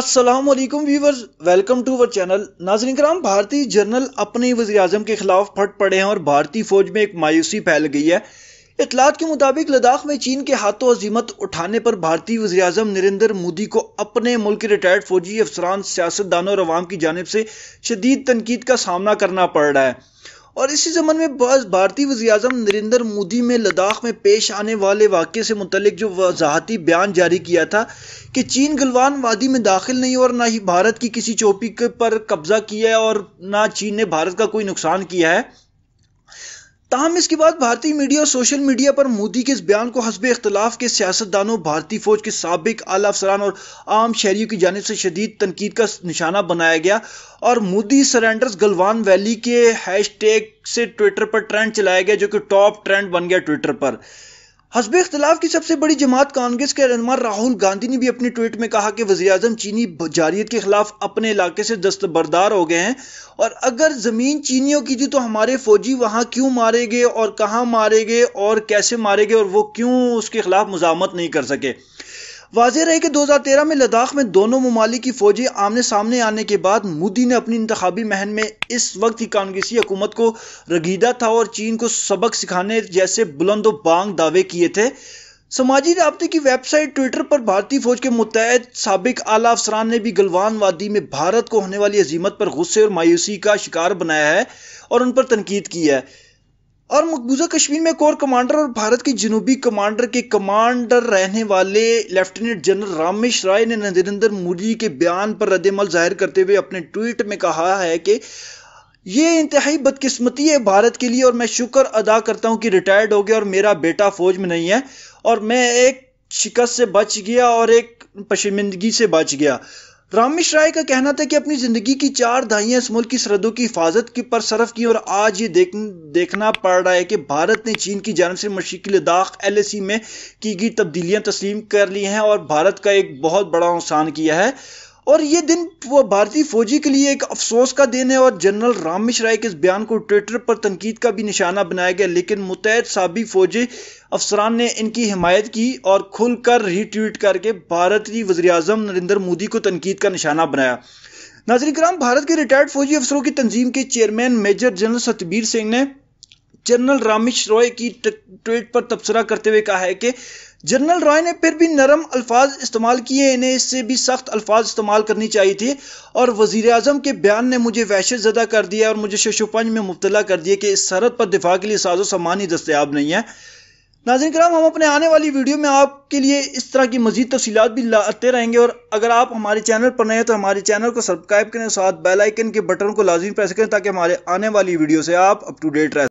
Aslam viewers welcome to our channel नाजरन कराम भारतीय जनरल अपने वजी अजम के खिलाफ फट पड़े हैं और भारतीय फौज में एक मायूसी फैल गई है इतलात के मुताबिक लद्दाख में चीन के हाथों अजीमत उठाने पर भारतीय वजी अजम नरेंद्र मोदी को अपने मुल्क के रिटायर्ड फौजी अफसरान सियासतदानों और अवाम की जानब से शदीद तनकीद का सामना करना पड़ रहा है और इसी जमन में बस भारतीय वजी अजम नरेंद्र मोदी में लद्दाख में पेश आने वाले वाक़े से मुतलिक जो वजाहती बयान जारी किया था कि चीन गलवान वादी में दाखिल नहीं और ना ही भारत की किसी चौपी पर कब्ज़ा किया है और ना चीन ने भारत का कोई नुकसान किया है ताहम इसके बाद भारतीय मीडिया और सोशल मीडिया पर मोदी के इस बयान को हसब इख्तलाफ के सियासतदानों भारतीय फौज के सबक आला अफसरान और आम शहरीों की जानब से शदीद तनकीद का निशाना बनाया गया और मोदी सरेंडर्स गलवान वैली के हैश टैग से ट्विटर पर ट्रेंड चलाया गया जो कि टॉप ट्रेंड बन गया ट्विटर पर हसब इख्तलाफ की सबसे बड़ी जमात कांग्रेस के रहनम राहुल गांधी ने भी अपने ट्वीट में कहा कि वजी अजम चीनी जारियत के खिलाफ अपने इलाके से दस्तबरदार हो गए हैं और अगर ज़मीन चीनियों की थी तो हमारे फौजी वहाँ क्यों मारे गए और कहाँ मारे गए और कैसे मारे गए और वो क्यों उसके खिलाफ मुजामत नहीं कर सके वाजह रहे कि दो हज़ार तेरह में लद्दाख में दोनों ममालिक की फौजी आमने सामने आने के बाद मोदी ने अपनी इंतबी महन में इस वक्त की कांग्रेसी हुकूमत को रगीदा था और चीन को सबक सिखाने जैसे बुलंद बांग दावे किए थे समाजी रबते की वेबसाइट ट्विटर पर भारतीय फौज के मुतहद सबक आला अफसरान ने भी गलवान वादी में भारत को होने वाली अजीमत पर गुस्से और मायूसी का शिकार बनाया है और उन पर तनकीद की है और मकबूजा कश्मीर में कोर कमांडर और भारत के जनूबी कमांडर के कमांडर रहने वाले लेफ्टिनेंट जनरल रामेश राय ने नरेंद्र मोदी के बयान पर रद्दमल जाहिर करते हुए अपने ट्वीट में कहा है कि ये इंतहाई बदकिस्मती है भारत के लिए और मैं शुक्र अदा करता हूँ कि रिटायर्ड हो गया और मेरा बेटा फौज में नहीं है और मैं एक शिकस्त से बच गया और एक पशमिंदगी से बच गया राम मिश्र राय का कहना था कि अपनी जिंदगी की चार दहाइयां इस मुल्क की सरहदों की हिफाजत की पर सरफ की और आज ये देख, देखना पड़ रहा है कि भारत ने चीन की जानब से मशीकी लद्दाख एल में की गई तब्दीलियां तस्लीम कर ली हैं और भारत का एक बहुत बड़ा नुकसान किया है और ये दिन वो भारतीय फौजी के लिए एक अफसोस का दिन है और जनरल राम मिश्रा के इस बयान को ट्विटर पर तनकीद का भी निशाना बनाया गया लेकिन मुतहद सबक फौजी अफसरान ने इनकी हिमायत की और खुलकर रीट्वीट करके भारतीय वजी अजम नरेंद्र मोदी को तनकीद का निशाना बनाया नाजरिक राम भारत के रिटायर्ड फौजी अफसरों की तंजीम के chairman major general Satbir Singh ने जनरल रामिश रॉय की ट्वीट पर तबसरा करते हुए कहा है कि जनरल रॉय ने फिर भी नरम अल्फाज इस्तेमाल किए इन्हें इससे भी सख्त अल्फाज इस्तेमाल करनी चाहिए थी और वजीर अजम के बयान ने मुझे वहशत ज़दा कर दिया और मुझे शशोपंज में मुबतला कर दिया कि इस सरहद पर दिफा के लिए साजो सामान ही दस्तियाब नहीं है नाजिन कराम हम अपने आने वाली वीडियो में आपके लिए इस तरह की मजीद तफसीत भी लाते रहेंगे और अगर आप हमारे चैनल पर नए हैं तो हमारे चैनल को सब्सक्राइब करें साथ बेलाइकन के बटन को लाजमी प्रेस करें ताकि हमारे आने वाली वीडियो से आप अप टू डेट रह